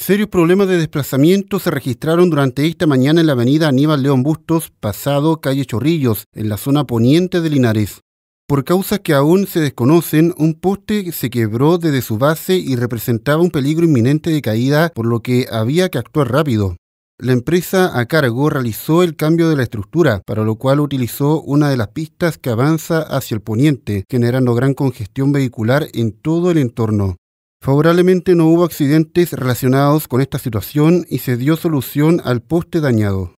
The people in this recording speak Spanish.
Serios problemas de desplazamiento se registraron durante esta mañana en la avenida Aníbal León Bustos, pasado calle Chorrillos, en la zona poniente de Linares. Por causas que aún se desconocen, un poste se quebró desde su base y representaba un peligro inminente de caída, por lo que había que actuar rápido. La empresa a cargo realizó el cambio de la estructura, para lo cual utilizó una de las pistas que avanza hacia el poniente, generando gran congestión vehicular en todo el entorno. Favorablemente no hubo accidentes relacionados con esta situación y se dio solución al poste dañado.